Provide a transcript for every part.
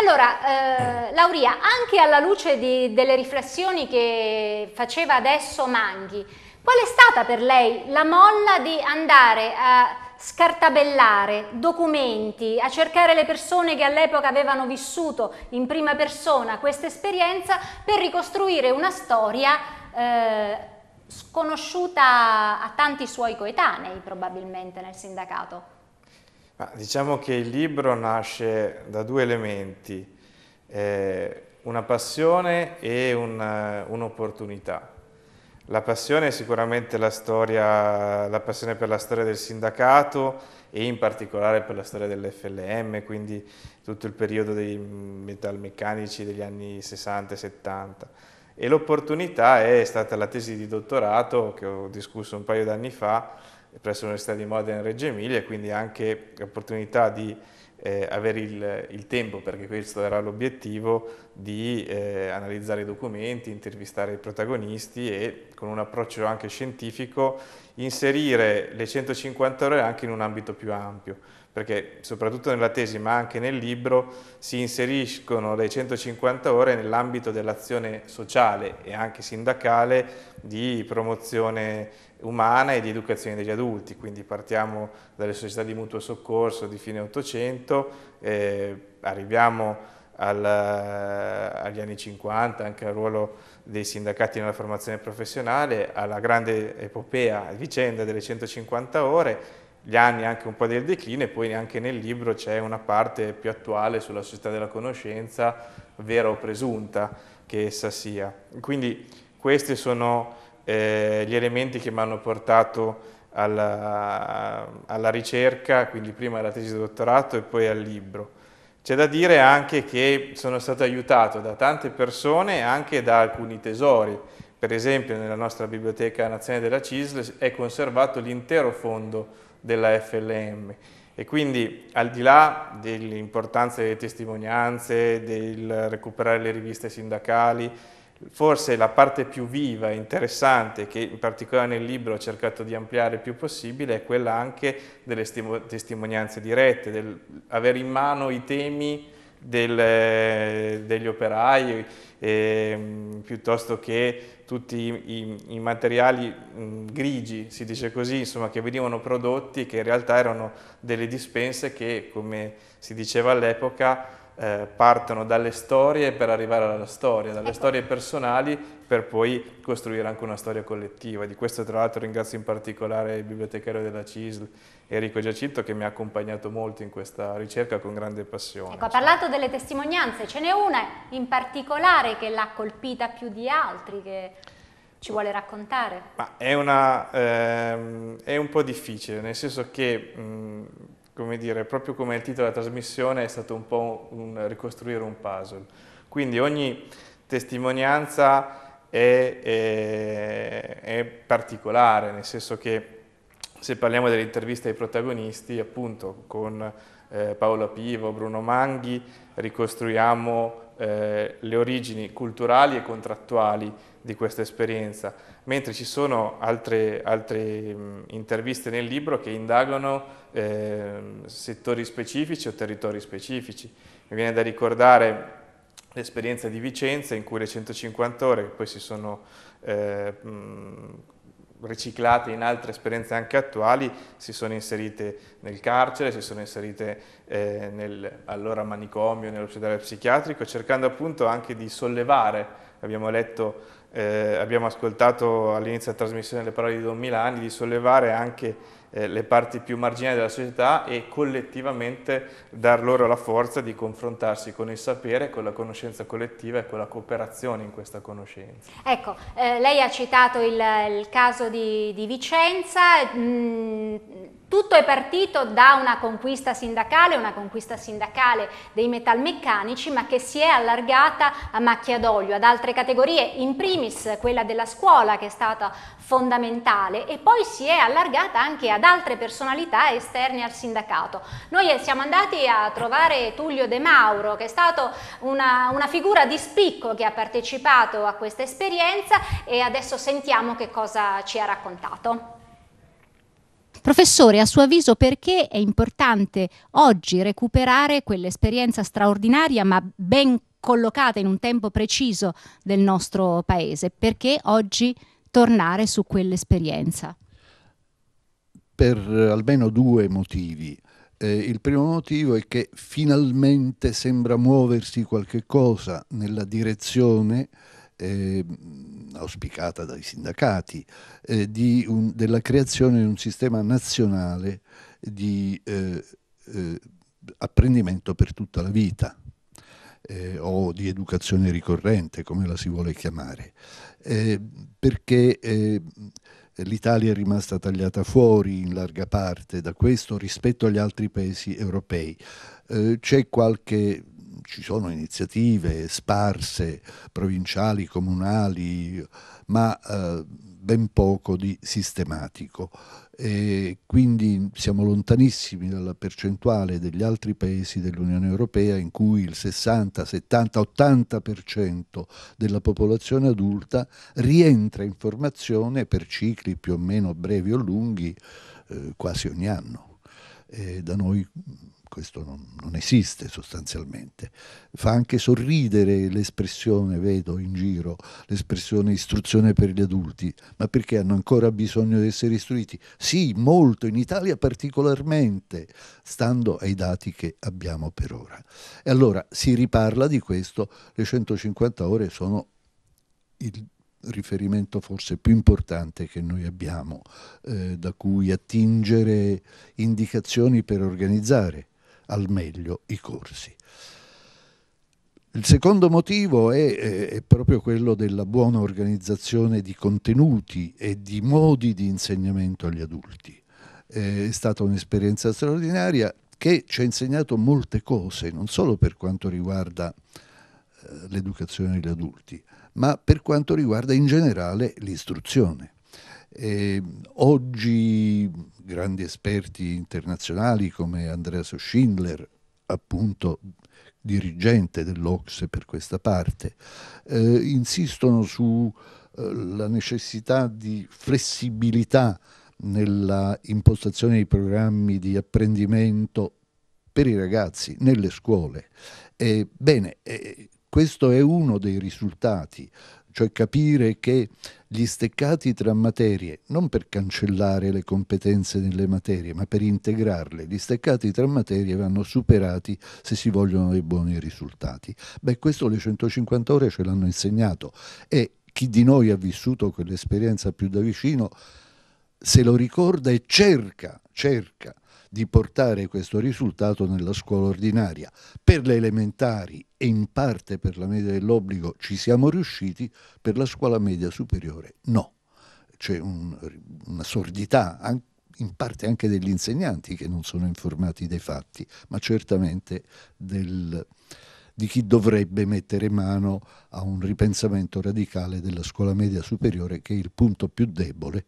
Allora, eh, eh, Lauria, anche alla luce di, delle riflessioni che faceva adesso Manghi, qual è stata per lei la molla di andare a scartabellare documenti, a cercare le persone che all'epoca avevano vissuto in prima persona questa esperienza per ricostruire una storia eh, sconosciuta a tanti suoi coetanei probabilmente nel sindacato? Ma diciamo che il libro nasce da due elementi, eh, una passione e eh, un'opportunità. la passione è sicuramente la, storia, la passione per la storia del sindacato e in particolare per la storia dell'FLM, quindi tutto il periodo dei metalmeccanici degli anni 60 e 70. E l'opportunità è stata la tesi di dottorato che ho discusso un paio d'anni fa, presso l'Università di Modena in Reggio Emilia e quindi anche l'opportunità di eh, avere il, il, tempo, perché questo era l'obiettivo, di eh, analizzare i documenti, intervistare i protagonisti e con un approccio anche scientifico inserire le 150 ore anche in un ambito più ampio perché soprattutto nella tesi ma anche nel libro si inseriscono le 150 ore nell'ambito dell'azione sociale e anche sindacale di promozione umana e di educazione degli adulti, quindi partiamo dalle società di mutuo soccorso di fine 800, eh, arriviamo al, agli anni 50, anche al ruolo dei sindacati nella formazione professionale, alla grande epopea, vicenda delle 150 ore, gli anni anche un po' del declino e poi anche nel libro c'è una parte più attuale sulla società della conoscenza, vera o presunta che essa sia. Quindi questi sono eh, gli elementi che mi hanno portato alla, alla ricerca, quindi prima alla tesi di dottorato e poi al libro. C'è da dire anche che sono stato aiutato da tante persone e anche da alcuni tesori. Per esempio nella nostra biblioteca nazionale della CISL è conservato l'intero fondo della FLM e quindi al di là dell'importanza delle testimonianze, del recuperare le riviste sindacali, forse la parte più viva e interessante che in particolare nel libro ho cercato di ampliare il più possibile è quella anche delle testimonianze dirette, del avere in mano i temi del, degli operai, ehm, piuttosto che tutti i, i, i materiali mh, mm, grigi, si dice così, insomma, che venivano prodotti che in realtà erano delle dispense che, come si diceva all'epoca, eh, partono dalle storie per arrivare alla storia, dalle ecco. storie personali per poi costruire anche una storia collettiva. Di questo tra l'altro ringrazio in particolare il bibliotecario della CISL Enrico Giacinto che mi ha accompagnato molto in questa ricerca con grande passione. Ecco, ha parlato delle testimonianze, ce n'è una in particolare che l'ha colpita più di altri, che ci vuole raccontare? È, una, ehm, è, un po' difficile, nel senso che mh, come dire, proprio come il titolo della trasmissione è stato un po' un, un ricostruire un puzzle. Quindi ogni testimonianza è, è, è particolare, nel senso che se parliamo delle interviste ai protagonisti, appunto con eh, Paolo Pivo, Bruno Manghi, ricostruiamo eh, le origini culturali e contrattuali di questa esperienza, mentre ci sono altre, altre mh, interviste nel libro che indagano eh, settori specifici o territori specifici. Mi viene da ricordare l'esperienza di Vicenza in cui le 150 ore che poi si sono eh, mh, riciclate in altre esperienze anche attuali, si sono inserite nel carcere, si sono inserite eh, nel allora manicomio, nell'ospedale psichiatrico, cercando appunto anche di sollevare, abbiamo letto, eh, abbiamo ascoltato all'inizio della trasmissione le parole di Don Milani, di sollevare anche eh, le parti più marginali della società e collettivamente dar loro la forza di confrontarsi con il sapere, con la conoscenza collettiva e con la cooperazione in questa conoscenza. Ecco, eh, lei ha citato il, il caso di, di Vicenza, mh, mm, tutto è partito da una conquista sindacale, una conquista sindacale dei metalmeccanici, ma che si è allargata a macchia d'olio, ad altre categorie, in primis quella della scuola che è stata fondamentale e poi si è allargata anche ad altre personalità esterne al sindacato. Noi eh, siamo andati a trovare Tullio De Mauro, che è stato una, una figura di spicco che ha partecipato a questa esperienza e adesso sentiamo che cosa ci ha raccontato. Professore, a suo avviso perché è importante oggi recuperare quell'esperienza straordinaria ma ben collocata in un tempo preciso del nostro paese? Perché oggi tornare su quell'esperienza? Per eh, almeno due motivi. Eh, il primo motivo è che finalmente sembra muoversi qualche cosa nella direzione eh, auspicata dai sindacati, eh, un, della creazione di un sistema nazionale di eh, eh, apprendimento per tutta la vita eh, o di educazione ricorrente, come la si vuole chiamare, eh, perché eh, l'Italia è rimasta tagliata fuori in larga parte da questo rispetto agli altri paesi europei. Eh, c'è qualche ci sono iniziative sparse, provinciali, comunali, ma eh, ben poco di sistematico. E quindi siamo lontanissimi dalla percentuale degli altri paesi dell'Unione Europea in cui il 60, 70, 80% della popolazione adulta rientra in formazione per cicli più o meno brevi o lunghi eh, quasi ogni anno. E da noi questo non, non, esiste sostanzialmente. Fa anche sorridere l'espressione, vedo in giro, l'espressione istruzione per gli adulti, ma perché hanno ancora bisogno di essere istruiti? Sì, molto, in Italia particolarmente, stando ai dati che abbiamo per ora. E allora si riparla di questo, le 150 ore sono il riferimento forse più importante che noi abbiamo, eh, da cui attingere indicazioni per organizzare al meglio i corsi. Il secondo motivo è, è, proprio quello della buona organizzazione di contenuti e di modi di insegnamento agli adulti. Eh, è stata un'esperienza straordinaria che ci ha insegnato molte cose, non solo per quanto riguarda eh, l'educazione degli adulti, ma per quanto riguarda in generale l'istruzione. E ehm, oggi grandi esperti internazionali come Andreas Schindler, appunto dirigente dell'Ocse per questa parte, eh, insistono sulla eh, necessità di flessibilità nella impostazione dei programmi di apprendimento per i ragazzi nelle scuole. Eh, bene, questo è uno dei risultati cioè capire che gli steccati tra materie, non per cancellare le competenze nelle materie, ma per integrarle, gli steccati tra materie vanno superati se si vogliono dei buoni risultati. Beh, questo le 150 ore ce l'hanno insegnato e chi di noi ha vissuto quell'esperienza più da vicino se lo ricorda e cerca, cerca di portare questo risultato nella scuola ordinaria. Per le elementari e in parte per la media dell'obbligo ci siamo riusciti, per la scuola media superiore no. C'è un, una sordità in parte anche degli insegnanti che non sono informati dei fatti, ma certamente del, di chi dovrebbe mettere mano a un ripensamento radicale della scuola media superiore che è il punto più debole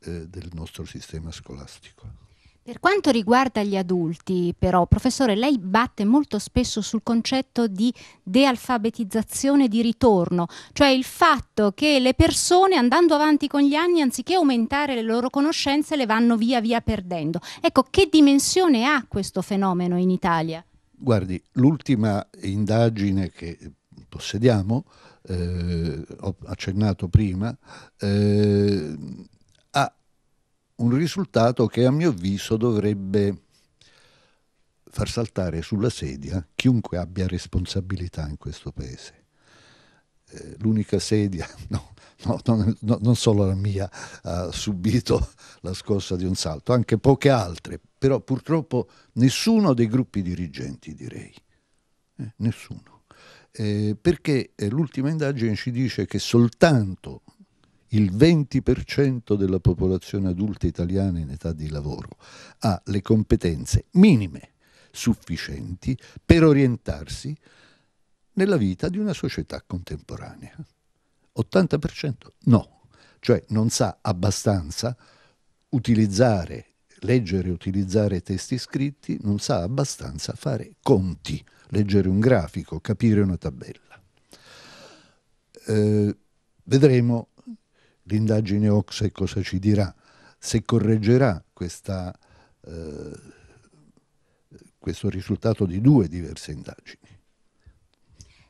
eh, del nostro sistema scolastico. Per quanto riguarda gli adulti, però, professore, lei batte molto spesso sul concetto di dealfabetizzazione di ritorno, cioè il fatto che le persone andando avanti con gli anni, anziché aumentare le loro conoscenze, le vanno via via perdendo. Ecco, che dimensione ha questo fenomeno in Italia? Guardi, l'ultima indagine che possediamo, eh, ho accennato prima, eh, un risultato che a mio avviso dovrebbe far saltare sulla sedia chiunque abbia responsabilità in questo paese. Eh, l'unica sedia, no, no, no, non solo la mia, ha subito la scossa di un salto, anche poche altre, però purtroppo nessuno dei gruppi dirigenti, direi, eh, nessuno. Eh, perché eh, l'ultima indagine ci dice che soltanto il 20% della popolazione adulta italiana in età di lavoro ha le competenze minime sufficienti per orientarsi nella vita di una società contemporanea. 80% no, cioè non sa abbastanza utilizzare, leggere e utilizzare testi scritti, non sa abbastanza fare conti, leggere un grafico, capire una tabella. Eh, vedremo L'indagine Oxe cosa ci dirà? Se correggerà questa, eh, questo risultato di due diverse indagini.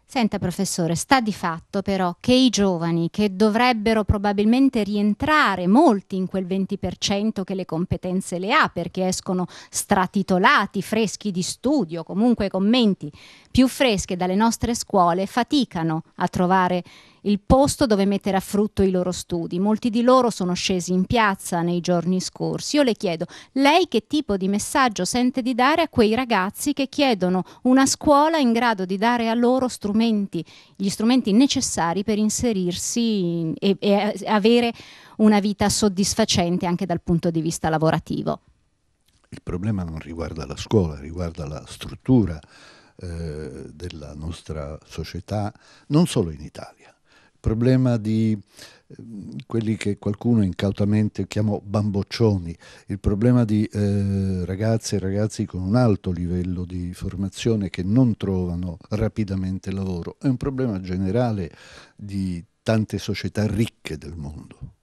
Senta professore, sta di fatto però che i giovani che dovrebbero probabilmente rientrare molti in quel 20% che le competenze le ha perché escono stratitolati, freschi di studio, comunque commenti più fresche dalle nostre scuole, faticano a trovare il posto dove mettere a frutto i loro studi. Molti di loro sono scesi in piazza nei giorni scorsi. Io le chiedo, lei che tipo di messaggio sente di dare a quei ragazzi che chiedono una scuola in grado di dare a loro strumenti, gli strumenti necessari per inserirsi e, e avere una vita soddisfacente anche dal punto di vista lavorativo? Il problema non riguarda la scuola, riguarda la struttura eh, della nostra società, non solo in Italia problema di eh, quelli che qualcuno incautamente chiama bamboccioni, il problema di eh, ragazze e ragazzi con un alto livello di formazione che non trovano rapidamente lavoro, è un problema generale di tante società ricche del mondo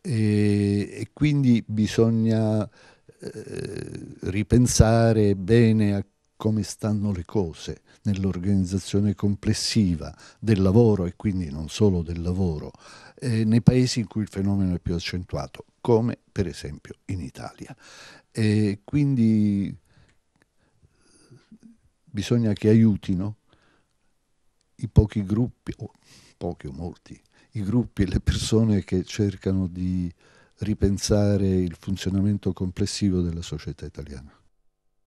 e, e quindi bisogna eh, ripensare bene a come stanno le cose nell'organizzazione complessiva del lavoro e quindi non solo del lavoro, eh, nei paesi in cui il fenomeno è più accentuato, come per esempio in Italia. E quindi bisogna che aiutino i pochi gruppi, o pochi o molti, i gruppi e le persone che cercano di ripensare il funzionamento complessivo della società italiana.